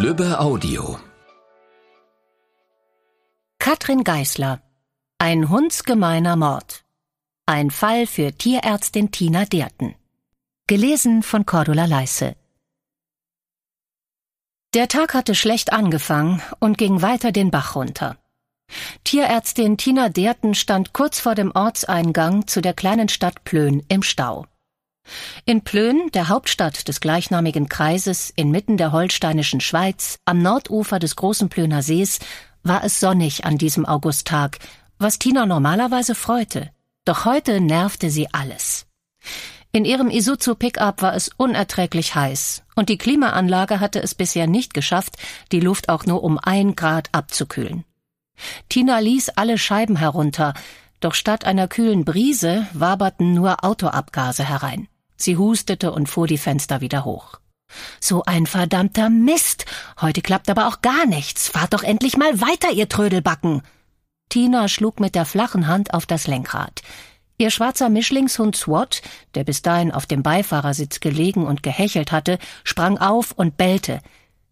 Lübbe Audio Katrin Geißler Ein hundsgemeiner Mord Ein Fall für Tierärztin Tina Derten Gelesen von Cordula Leisse Der Tag hatte schlecht angefangen und ging weiter den Bach runter. Tierärztin Tina Derten stand kurz vor dem Ortseingang zu der kleinen Stadt Plön im Stau. In Plön, der Hauptstadt des gleichnamigen Kreises, inmitten der holsteinischen Schweiz, am Nordufer des großen Plöner Sees, war es sonnig an diesem Augusttag, was Tina normalerweise freute. Doch heute nervte sie alles. In ihrem Isuzu Pickup war es unerträglich heiß und die Klimaanlage hatte es bisher nicht geschafft, die Luft auch nur um ein Grad abzukühlen. Tina ließ alle Scheiben herunter, doch statt einer kühlen Brise waberten nur Autoabgase herein. Sie hustete und fuhr die Fenster wieder hoch. So ein verdammter Mist. Heute klappt aber auch gar nichts. Fahrt doch endlich mal weiter, ihr Trödelbacken. Tina schlug mit der flachen Hand auf das Lenkrad. Ihr schwarzer Mischlingshund Swat, der bis dahin auf dem Beifahrersitz gelegen und gehechelt hatte, sprang auf und bellte.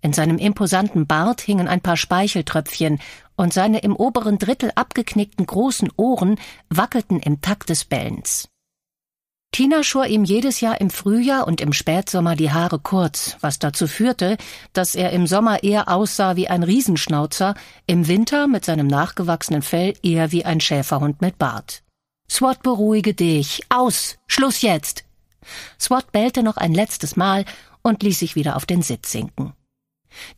In seinem imposanten Bart hingen ein paar Speicheltröpfchen, und seine im oberen Drittel abgeknickten großen Ohren wackelten im Takt des Bellens. Tina schor ihm jedes Jahr im Frühjahr und im Spätsommer die Haare kurz, was dazu führte, dass er im Sommer eher aussah wie ein Riesenschnauzer, im Winter mit seinem nachgewachsenen Fell eher wie ein Schäferhund mit Bart. Swat beruhige dich. Aus. Schluss jetzt. Swat bellte noch ein letztes Mal und ließ sich wieder auf den Sitz sinken.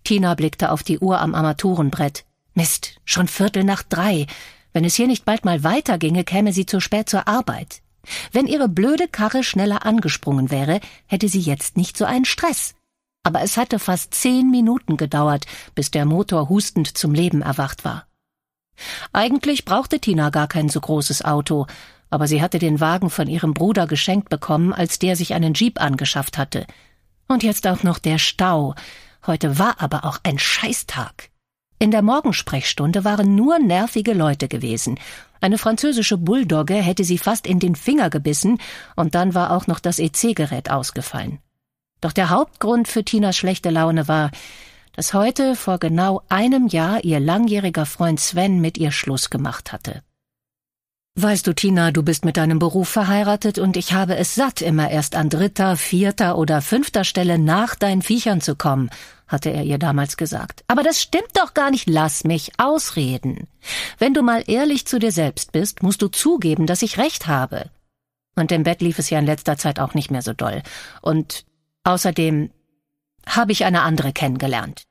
Tina blickte auf die Uhr am Armaturenbrett. Mist, schon Viertel nach drei. Wenn es hier nicht bald mal weiterginge, käme sie zu spät zur Arbeit. Wenn ihre blöde Karre schneller angesprungen wäre, hätte sie jetzt nicht so einen Stress. Aber es hatte fast zehn Minuten gedauert, bis der Motor hustend zum Leben erwacht war. Eigentlich brauchte Tina gar kein so großes Auto, aber sie hatte den Wagen von ihrem Bruder geschenkt bekommen, als der sich einen Jeep angeschafft hatte. Und jetzt auch noch der Stau. Heute war aber auch ein Scheißtag. In der Morgensprechstunde waren nur nervige Leute gewesen, eine französische Bulldogge hätte sie fast in den Finger gebissen, und dann war auch noch das EC-Gerät ausgefallen. Doch der Hauptgrund für Tinas schlechte Laune war, dass heute vor genau einem Jahr ihr langjähriger Freund Sven mit ihr Schluss gemacht hatte. Weißt du, Tina, du bist mit deinem Beruf verheiratet und ich habe es satt, immer erst an dritter, vierter oder fünfter Stelle nach deinen Viechern zu kommen, hatte er ihr damals gesagt. Aber das stimmt doch gar nicht, lass mich ausreden. Wenn du mal ehrlich zu dir selbst bist, musst du zugeben, dass ich recht habe. Und im Bett lief es ja in letzter Zeit auch nicht mehr so doll. Und außerdem habe ich eine andere kennengelernt.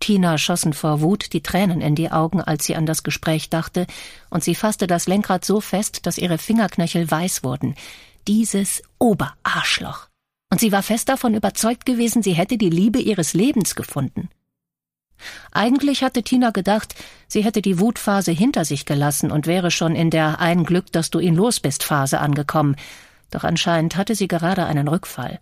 Tina schossen vor Wut die Tränen in die Augen, als sie an das Gespräch dachte, und sie fasste das Lenkrad so fest, dass ihre Fingerknöchel weiß wurden. Dieses Oberarschloch. Und sie war fest davon überzeugt gewesen, sie hätte die Liebe ihres Lebens gefunden. Eigentlich hatte Tina gedacht, sie hätte die Wutphase hinter sich gelassen und wäre schon in der Ein Glück, dass du ihn los bist Phase angekommen, doch anscheinend hatte sie gerade einen Rückfall.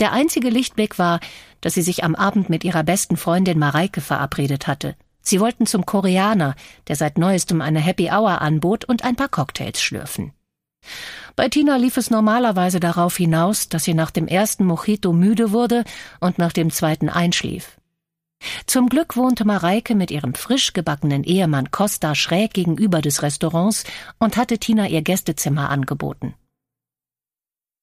Der einzige Lichtblick war, dass sie sich am Abend mit ihrer besten Freundin Mareike verabredet hatte. Sie wollten zum Koreaner, der seit neuestem eine Happy Hour anbot und ein paar Cocktails schlürfen. Bei Tina lief es normalerweise darauf hinaus, dass sie nach dem ersten Mojito müde wurde und nach dem zweiten einschlief. Zum Glück wohnte Mareike mit ihrem frisch gebackenen Ehemann Costa schräg gegenüber des Restaurants und hatte Tina ihr Gästezimmer angeboten.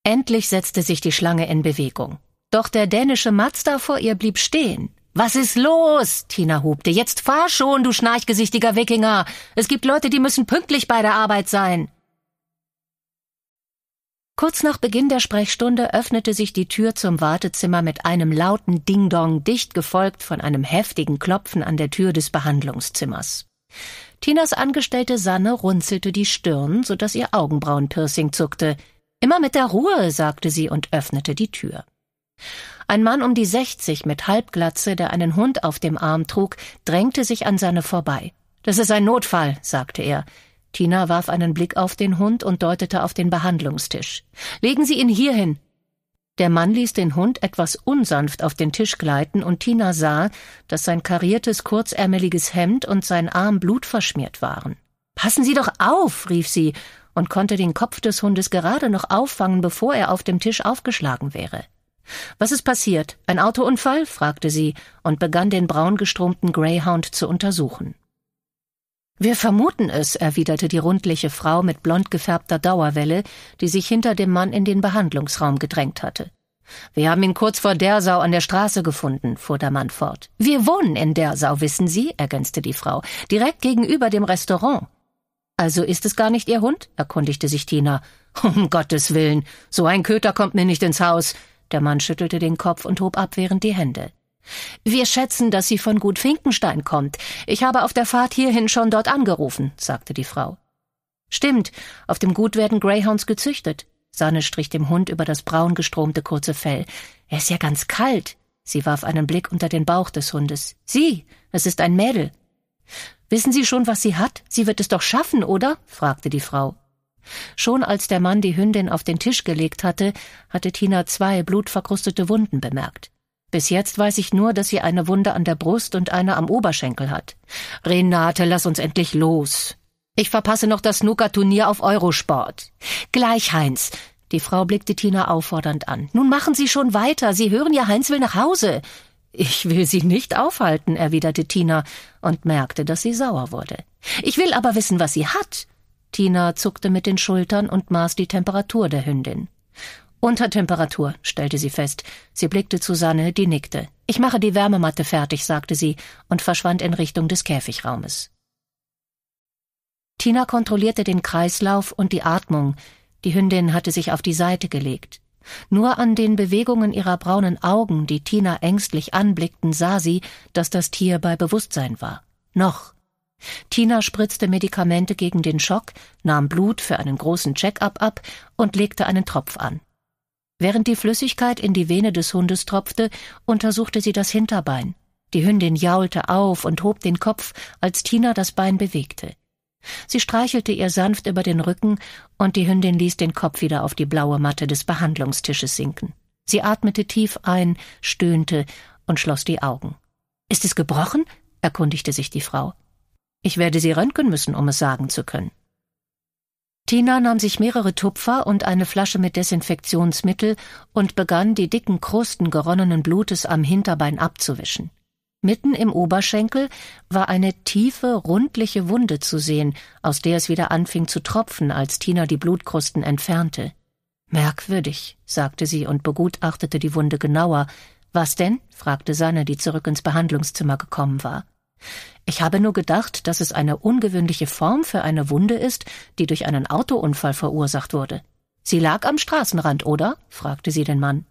Endlich setzte sich die Schlange in Bewegung. Doch der dänische Mazda vor ihr blieb stehen. Was ist los? Tina hubte. Jetzt fahr schon, du schnarchgesichtiger Wikinger. Es gibt Leute, die müssen pünktlich bei der Arbeit sein. Kurz nach Beginn der Sprechstunde öffnete sich die Tür zum Wartezimmer mit einem lauten Ding-Dong, dicht gefolgt von einem heftigen Klopfen an der Tür des Behandlungszimmers. Tinas Angestellte Sanne runzelte die Stirn, sodass ihr Augenbrauenpiercing zuckte. Immer mit der Ruhe, sagte sie und öffnete die Tür. Ein Mann um die sechzig mit Halbglatze, der einen Hund auf dem Arm trug, drängte sich an seine vorbei. Das ist ein Notfall, sagte er. Tina warf einen Blick auf den Hund und deutete auf den Behandlungstisch. Legen Sie ihn hierhin. Der Mann ließ den Hund etwas unsanft auf den Tisch gleiten, und Tina sah, dass sein kariertes, kurzärmeliges Hemd und sein Arm blutverschmiert waren. Passen Sie doch auf, rief sie und konnte den Kopf des Hundes gerade noch auffangen, bevor er auf dem Tisch aufgeschlagen wäre. Was ist passiert? Ein Autounfall? fragte sie und begann den braungestromten Greyhound zu untersuchen. Wir vermuten es, erwiderte die rundliche Frau mit blond gefärbter Dauerwelle, die sich hinter dem Mann in den Behandlungsraum gedrängt hatte. Wir haben ihn kurz vor Dersau an der Straße gefunden, fuhr der Mann fort. Wir wohnen in Dersau, wissen Sie, ergänzte die Frau, direkt gegenüber dem Restaurant. Also ist es gar nicht Ihr Hund? erkundigte sich Tina. Um Gottes Willen, so ein Köter kommt mir nicht ins Haus. Der Mann schüttelte den Kopf und hob abwehrend die Hände. Wir schätzen, dass sie von Gut Finkenstein kommt. Ich habe auf der Fahrt hierhin schon dort angerufen, sagte die Frau. Stimmt, auf dem Gut werden Greyhounds gezüchtet. Sanne strich dem Hund über das braun gestromte kurze Fell. Er ist ja ganz kalt. Sie warf einen Blick unter den Bauch des Hundes. Sieh, es ist ein Mädel. Wissen Sie schon, was sie hat? Sie wird es doch schaffen, oder? fragte die Frau. Schon als der Mann die Hündin auf den Tisch gelegt hatte, hatte Tina zwei blutverkrustete Wunden bemerkt. Bis jetzt weiß ich nur, dass sie eine Wunde an der Brust und eine am Oberschenkel hat. Renate, lass uns endlich los. Ich verpasse noch das Snookerturnier auf Eurosport. Gleich, Heinz. Die Frau blickte Tina auffordernd an. Nun machen Sie schon weiter. Sie hören ja, Heinz will nach Hause. Ich will Sie nicht aufhalten, erwiderte Tina und merkte, dass sie sauer wurde. Ich will aber wissen, was sie hat. Tina zuckte mit den Schultern und maß die Temperatur der Hündin. Untertemperatur, stellte sie fest. Sie blickte zu Sanne, die nickte. Ich mache die Wärmematte fertig, sagte sie und verschwand in Richtung des Käfigraumes. Tina kontrollierte den Kreislauf und die Atmung. Die Hündin hatte sich auf die Seite gelegt. Nur an den Bewegungen ihrer braunen Augen, die Tina ängstlich anblickten, sah sie, dass das Tier bei Bewusstsein war. Noch. Tina spritzte Medikamente gegen den Schock, nahm Blut für einen großen Check-up ab und legte einen Tropf an. Während die Flüssigkeit in die Vene des Hundes tropfte, untersuchte sie das Hinterbein. Die Hündin jaulte auf und hob den Kopf, als Tina das Bein bewegte. Sie streichelte ihr sanft über den Rücken, und die Hündin ließ den Kopf wieder auf die blaue Matte des Behandlungstisches sinken. Sie atmete tief ein, stöhnte und schloss die Augen. Ist es gebrochen? erkundigte sich die Frau. Ich werde sie röntgen müssen, um es sagen zu können. Tina nahm sich mehrere Tupfer und eine Flasche mit Desinfektionsmittel und begann, die dicken Krusten geronnenen Blutes am Hinterbein abzuwischen. Mitten im Oberschenkel war eine tiefe, rundliche Wunde zu sehen, aus der es wieder anfing zu tropfen, als Tina die Blutkrusten entfernte. Merkwürdig, sagte sie und begutachtete die Wunde genauer. Was denn? fragte Sanne, die zurück ins Behandlungszimmer gekommen war. Ich habe nur gedacht, dass es eine ungewöhnliche Form für eine Wunde ist, die durch einen Autounfall verursacht wurde. Sie lag am Straßenrand, oder? fragte sie den Mann.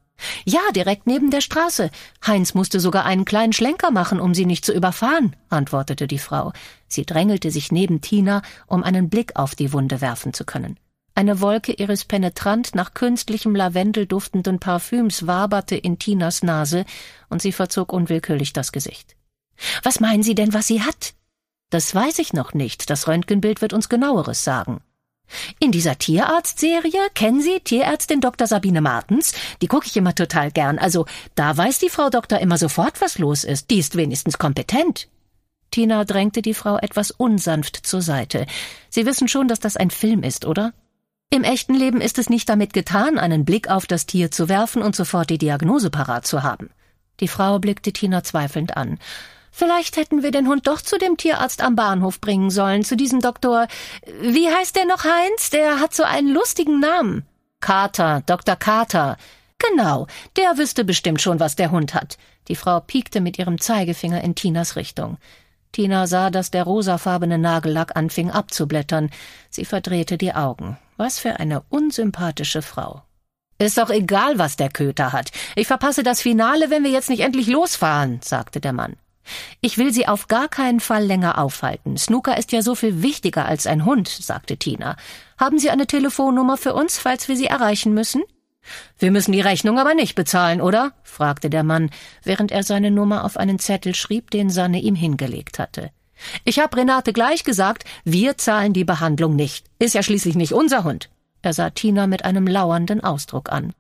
Ja, direkt neben der Straße. Heinz musste sogar einen kleinen Schlenker machen, um sie nicht zu überfahren, antwortete die Frau. Sie drängelte sich neben Tina, um einen Blick auf die Wunde werfen zu können. Eine Wolke ihres penetrant nach künstlichem Lavendel duftenden Parfüms waberte in Tinas Nase, und sie verzog unwillkürlich das Gesicht. Was meinen Sie denn, was sie hat? Das weiß ich noch nicht. Das Röntgenbild wird uns genaueres sagen. In dieser Tierarzt-Serie kennen Sie Tierärztin Dr. Sabine Martens? Die gucke ich immer total gern. Also, da weiß die Frau Doktor immer sofort, was los ist. Die ist wenigstens kompetent. Tina drängte die Frau etwas unsanft zur Seite. Sie wissen schon, dass das ein Film ist, oder? Im echten Leben ist es nicht damit getan, einen Blick auf das Tier zu werfen und sofort die Diagnose parat zu haben. Die Frau blickte Tina zweifelnd an. Vielleicht hätten wir den Hund doch zu dem Tierarzt am Bahnhof bringen sollen, zu diesem Doktor. Wie heißt der noch, Heinz? Der hat so einen lustigen Namen. Carter, Dr. Carter. Genau, der wüsste bestimmt schon, was der Hund hat. Die Frau piekte mit ihrem Zeigefinger in Tinas Richtung. Tina sah, dass der rosafarbene Nagellack anfing abzublättern. Sie verdrehte die Augen. Was für eine unsympathische Frau. Ist doch egal, was der Köter hat. Ich verpasse das Finale, wenn wir jetzt nicht endlich losfahren, sagte der Mann. Ich will Sie auf gar keinen Fall länger aufhalten. Snooker ist ja so viel wichtiger als ein Hund, sagte Tina. Haben Sie eine Telefonnummer für uns, falls wir Sie erreichen müssen? Wir müssen die Rechnung aber nicht bezahlen, oder? fragte der Mann, während er seine Nummer auf einen Zettel schrieb, den Sanne ihm hingelegt hatte. Ich hab Renate gleich gesagt, wir zahlen die Behandlung nicht. Ist ja schließlich nicht unser Hund. Er sah Tina mit einem lauernden Ausdruck an.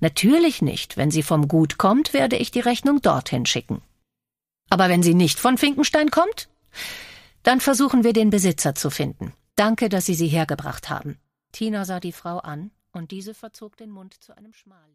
Natürlich nicht. Wenn sie vom Gut kommt, werde ich die Rechnung dorthin schicken. Aber wenn sie nicht von Finkenstein kommt? Dann versuchen wir den Besitzer zu finden. Danke, dass Sie sie hergebracht haben. Tina sah die Frau an, und diese verzog den Mund zu einem Schmal.